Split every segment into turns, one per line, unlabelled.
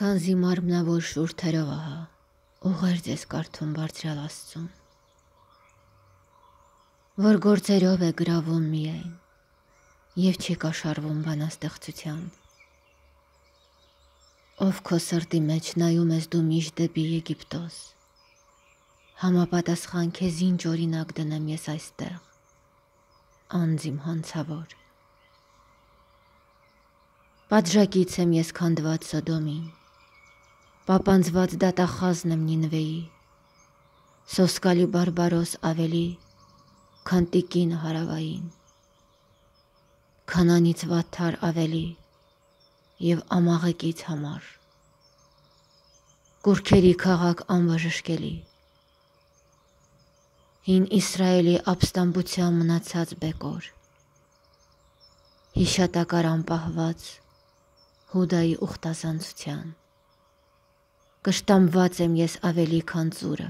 Քանզի մարմնավոր շուրթերով ահա, ուղեր ձեզ կարդում բարձրալ աստծուն, որ գործերով է գրավում միայն և չի կաշարվում բանաստեղծության։ Ով քո սրտի մեջ նայում ես դու միշտ դեպի Եգիպտոս, համապատասխան քեզ ինչ օրինակ դնեմ ես այստեղ, անձիմ հանցավոր։ Պատժակից եմ ես քանդված Սոդոմին, պապանձված դատախազն եմ նինվեի, սոսկալի բարբարոս ավելի, քան տիկին հարավային, քանանից վատթար ավելի և ամաղեկից համար, կուրքերի քաղաք անվժշկելի, հին իսրայելի ապստամբության մնացած բեկոր, հիշատակար անպահված հուդայի ուխտազանցության կշտամված եմ ես ավելի քան ծուրը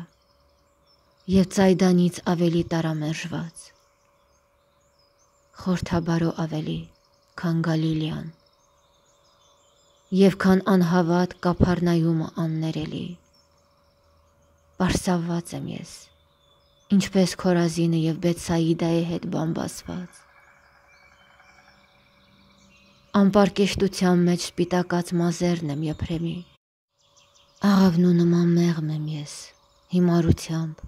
եւ ծայդանից ավելի տարամերժված խորթաբարո ավելի քան գալիլյան եւ քան անհավատ կափարնայումը աններելի Պարսավված եմ ես, ինչպես Խորազինը եւ Բեցսայիդայի հետ բամբասված։ Անպարկեշտության մեջ սպիտակած մազերն եմ եփրեմի։ Աղավնու նման մեղմ եմ ես, հիմարությամբ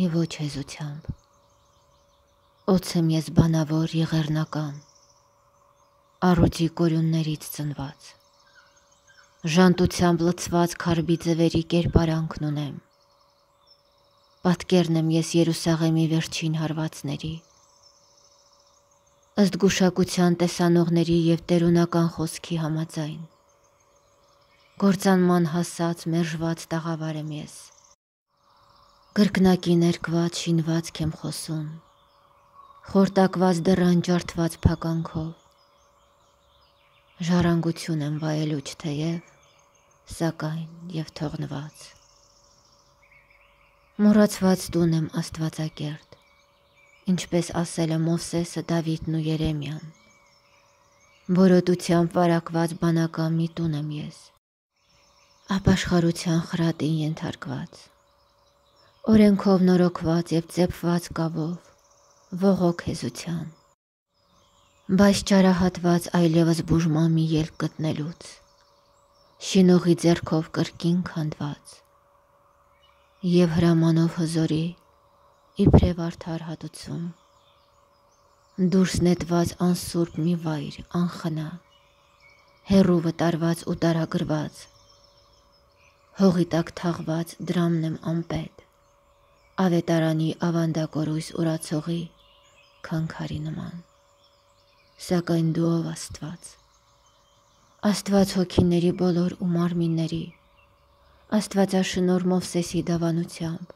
եւ ոչ հեզությամբ։ Օց եմ ես բանավոր եղերնական, առուտի կորյուններից ծնված։ Ժանտությամբ լցված քարբի ձևերի կերպարանքն ունեմ։ Պատկերն եմ ես Երուսաղեմի վերջին հարվածների։ Ըստ գուշակության տեսանողների եւ տերունական խոսքի համաձայն Գործանման հասած մերժված տաղավար եմ ես։ Կրկնակի ներկված շինված կեմ խոսում։ Խորտակված դրան ջարդված փականքով։ Ժառանգություն եմ վայելուչ թեև, սակայն եւ թողնված։ Մոռացված տուն եմ Աստվածակերտ, ինչպես ասել է Մովսեսը Դավիթն ու Երեմիան։ Որոտությամբ վարակված բանական մի տուն եմ ես ապաշխարության խրատին ենթարկված։ Օրենքով նորոգված եւ ծեփված կավով ողոք հեզության։ Բայց ճարահատված այլևս բուժման մի ելք գտնելուց։ Շինողի ձեռքով կրկին քանդված։ Եվ հրամանով հզորի իբրև արդար հատուցում։ Դուրս նետված անսուրբ մի վայր, անխնա։ Հերու վտարված ու տարագրված հողի տակ թաղված դրամն եմ անպետ, ավետարանի ավանդակորույս ուրացողի քանքարի նման։ Սակայն դու ով աստված, աստված հոգիների բոլոր ու մարմինների, աստվածաշնոր Մովսեսի դավանությամբ,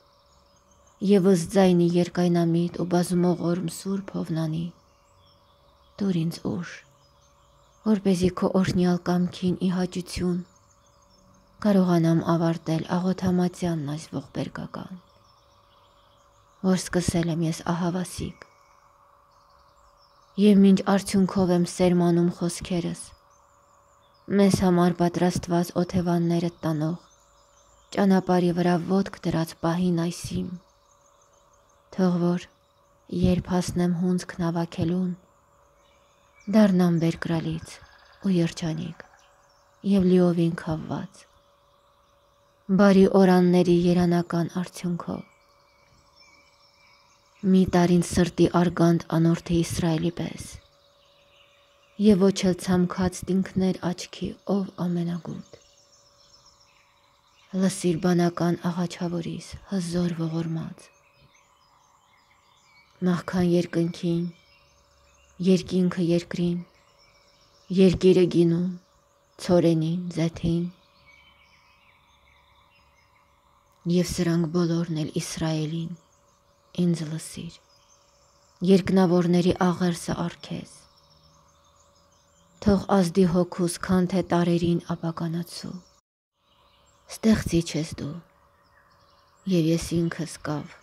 և ըզձայնի երկայնամիտ ու բազումող օրմ սուրբ հովնանի, դուր ինձ ուշ, որպեսի քո օրհնյալ կամքին ի հաճություն կարողանամ ավարտել աղոթամատյանն այսվող բերգական, որ սկսել եմ ես ահավասիկ։ Եվ մինչ արդյունքով եմ սերմանում խոսքերս, մեզ համար պատրաստված օթևանները տանող, ճանապարի վրա ոտք դրած պահին այսիմ, թող որ երբ հասնեմ հունցքն ավակելուն, դառնամ բերկրալից ու երջանիկ, և լիովին կավված բարի օրանների երանական արդյունքով։ Մի տարին սրտի արգանդ անորդ է Իսրայելի պես, և ոչ էլ ծամքած տինքներ աչքի ով ամենագունդ։ Լսիր բանական աղաչավորիս հզոր ողորմած, նախքան երկնքին, երկինքը երկրին, երկիրը գինում, ծորենին, զեթին, Եվ սրանք բոլորն էլ Իսրայելին, ինձ լսիր, երկնավորների աղերսը արկես, թող ազդի հոգուս քան թե տարերին ապականացու, ստեղծիչ ես դու, և ես ինքս կավ,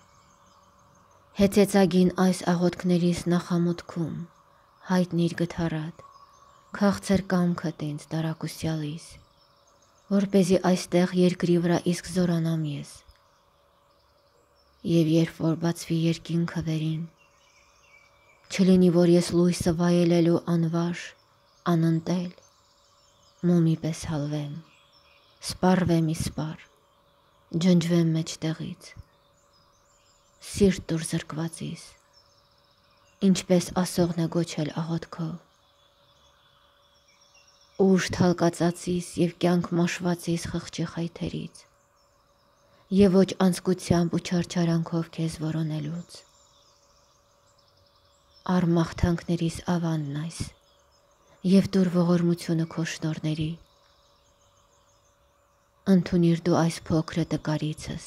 հեծեցագին այս աղոտքներից նախամուտքում, հայտնիր գթարատ, կաղցեր կամքը տենց տարակուսյալիս, որ เป զի այստեղ երկրի վրա իսկ զորանամ ես։ Եվ երբ որ բացվի երկինքը վերին, չլինի որ ես լույսը վայելելու անվար, անընտել, մումի պես հալվեմ, սպարվեմ իսպար, ջնջվեմ մեջտեղից, սիրտ դուր զրկվածիս, ինչպես ասողն է գոչել աղոտքով, ուժ թալկածածիս եւ կյանք մաշվածիս խղճի խայթերից եւ ոչ անցկությամբ ու չարչարանքով քեզ որոնելուց արմախթանքներիս ավանն այս եւ դուր ողորմությունը քո շնորների ընդունիր դու այս փոքրը տկարիցս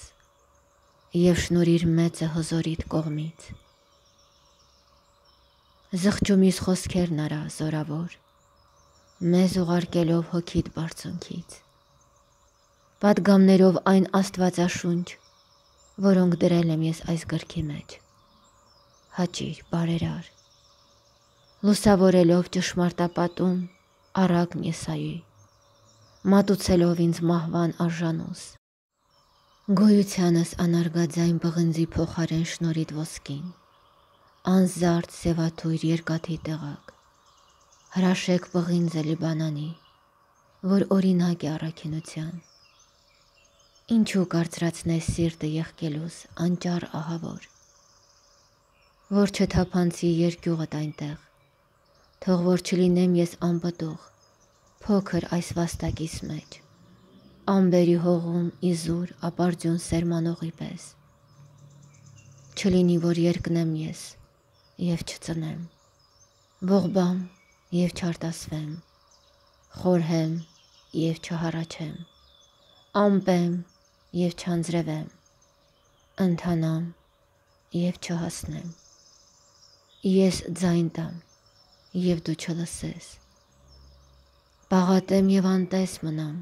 եւ շնորիր մեծը հզորիդ կողմից զղջումիս խոսքերն արա զորավոր մեզ ուղարկելով հոգիդ բարձունքից։ Պատգամներով այն աստվածաշունչ, որոնք դրել եմ ես այս գրքի մեջ։ Հաճիր, բարերար, լուսավորելով ճշմարտապատում առակ Եսայի, մատուցելով ինձ մահվան արժանուս։ Գոյությանս անարգաձայն բղնձի փոխարեն շնորիտ ոսկին, անզարդ սևաթույր երկաթի տեղակ, հրաշեք բղին ձելի բանանի, որ օրինակ է առաքինության։ Ինչու կարծրացնես սիրտը եղկելուս անճար ահավոր, որ չթափանցի երկյուղդ այնտեղ, թող որ չլինեմ ես անպտուղ, փոքր այս վաստակիս մեջ, ամբերի հողում իզուր ապարդյուն սերմանողի պես, չլինի, որ երկնեմ ես և չծնեմ, ողբամ եւ չարտասվեմ, խորհեմ եւ չհառաչեմ, ամպեմ եւ չանձրևեմ, ընթանամ եւ չհասնեմ։ Ես ձայն տամ եւ դու չլսես։ Բաղատեմ եւ անտես մնամ,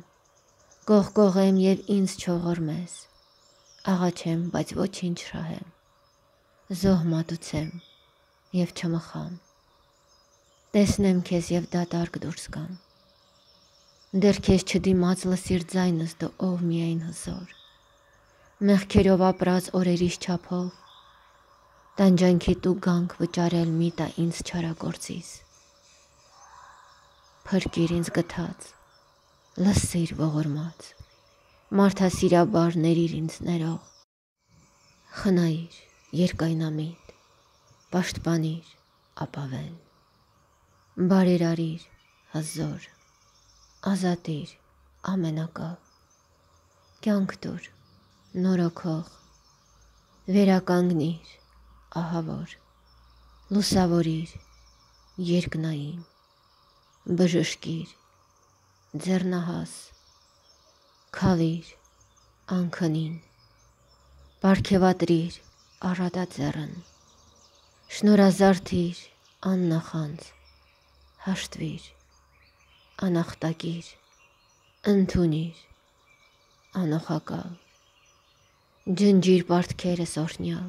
կողկողեմ եւ ինձ չողորմես, աղաչեմ, բայց ոչինչ չհեմ, զոհ մատուցեմ եւ չմխամ տեսնեմ քեզ եւ դատարկ դուրս գամ։ Դեռ քեզ չդիմաց լսիր ձայնս դու ով միայն հզոր։ Մեղքերով ապրած օրերից չափով տանջանքի դու գանք վճարել մի տա ինձ չարագործից։ Փրկիր ինձ գտած։ Լսիր ողորմած։ Մարդասիրաբար ներիր ինձ ներող։ Խնայիր երկայնամիտ։ Պաշտպանիր, ապավեն բարերարիր, հզոր, ազատիր, ամենակավ, կյանք տուր, նորոքող, վերականգնիր, ահավոր, լուսավորիր, երկնային, բժշկիր, ձերնահաս, քալիր, անքնին, պարքևատրիր, առատաձեռն, շնորազարդիր, աննախանց, հաշտվիր, անախտագիր, ընդունիր, անոխակալ, ջնջիր պարտքերս օրնյալ,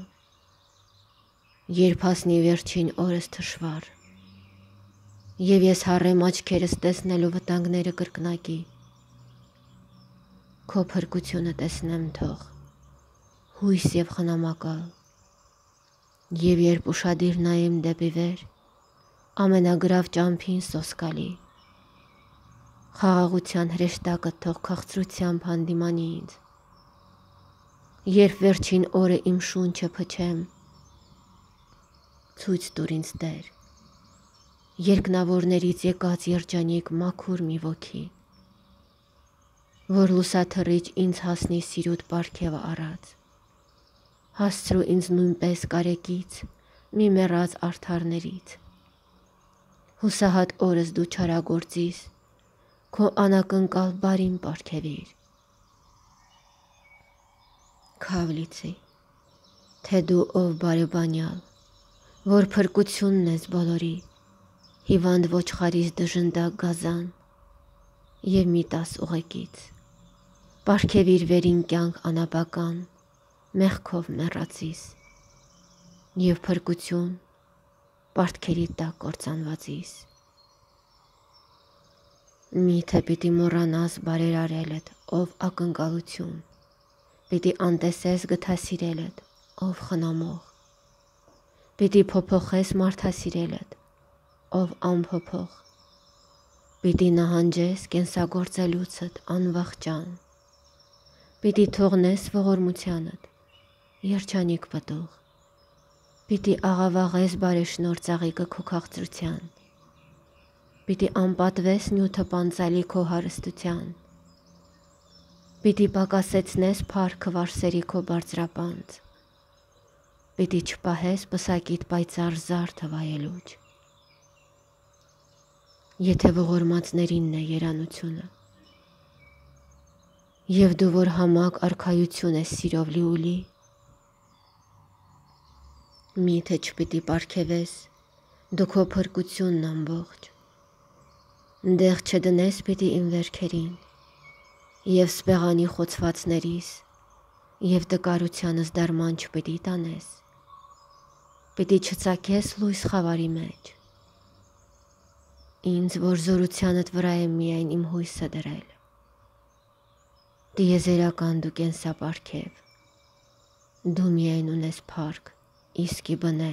երբ հասնի վերջին օրս թշվար, և ես հարեմ աչքերս տեսնելու վտանգները կրկնակի, քո փրկությունը տեսնեմ թող, հույս և խնամակալ, և երբ ուշադիր նայեմ դեպի վեր, ամենագրավ ճամփին սոսկալի։ Խաղաղության հրեշտակը թող քաղցրությամբ հանդիմանի ինձ։ Երբ վերջին օրը իմ շունչը փչեմ, ցույց տուր ինձ Տեր։ Երկնավորներից եկած երջանիկ մաքուր մի ոգի, որ լուսաթռիչ ինձ հասնի սիրուտ պարքևը առած։ Հասցրու ինձ նույնպես կարեկից, մի մեռած արթարներից հուսահատ օրս դու չարագործիս, քո անակնկալ բարին պարգևիր։ Քավլիցի, թե դու ով բարեբանյալ, որ փրկությունն ես բոլորի, հիվանդ ոչխարից դժնդակ գազան եւ մի տաս ուղեկից։ Պարգևիր վերին կյանք անապական, մեղքով մեռածիս եւ փրկություն Պարտքերի տակ կործանվածիս։ Միթե պիտի մոռանաս բարեր արելդ, ով ակնկալություն։ Պիտի անտեսես գտասիրելդ, ով խնամող։ Պիտի փոփոխես մարդասիրելդ, ով անփոփոխ։ Պիտի նահանջես կենսագործելուցդ անվախճան։ Պիտի թողնես ողորմությանդ, երջանիկ պատող Պիտի աղավաղես բարեշնոր ծաղիկը քո քաղցրության։ Պիտի անպատվես նյութը պանծալի քո հարստության։ Պիտի պակասեցնես փառքը վարսերի քո բարձրապանց։ Պիտի չպահես պսակիդ պայծառ զարդը վայելուչ։ Եթե ողորմածներինն է երանությունը։ Եվ դու որ համակ արխայություն ես սիրով լիուլի, լի, Միթե չպիտի պարգևես, դու քո փրկությունն ամբողջ։ Դեղ չդնես պիտի իմ վերքերին, եւ սպեղանի խոցվածներից, եւ տկարությանս դարման չպիտի տանես։ Պիտի չծակես լույս խավարի մեջ։ Ինձ որ զորությանդ վրա է միայն իմ հույսը դրել։ Դիեզերական դու կենսապարքև։ Դու միայն ունես փառք իսկի բնե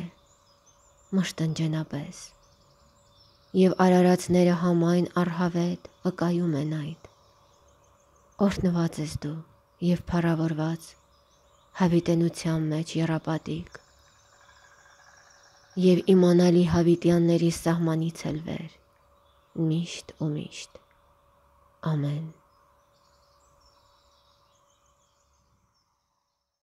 մշտնջենապես եւ արարածները համայն արհավետ ըկայում են այդ օրհնված ես դու եւ փառավորված հավիտենության մեջ երապատիկ եւ իմանալի հավիտյանների սահմանից էլ վեր միշտ ու միշտ ամեն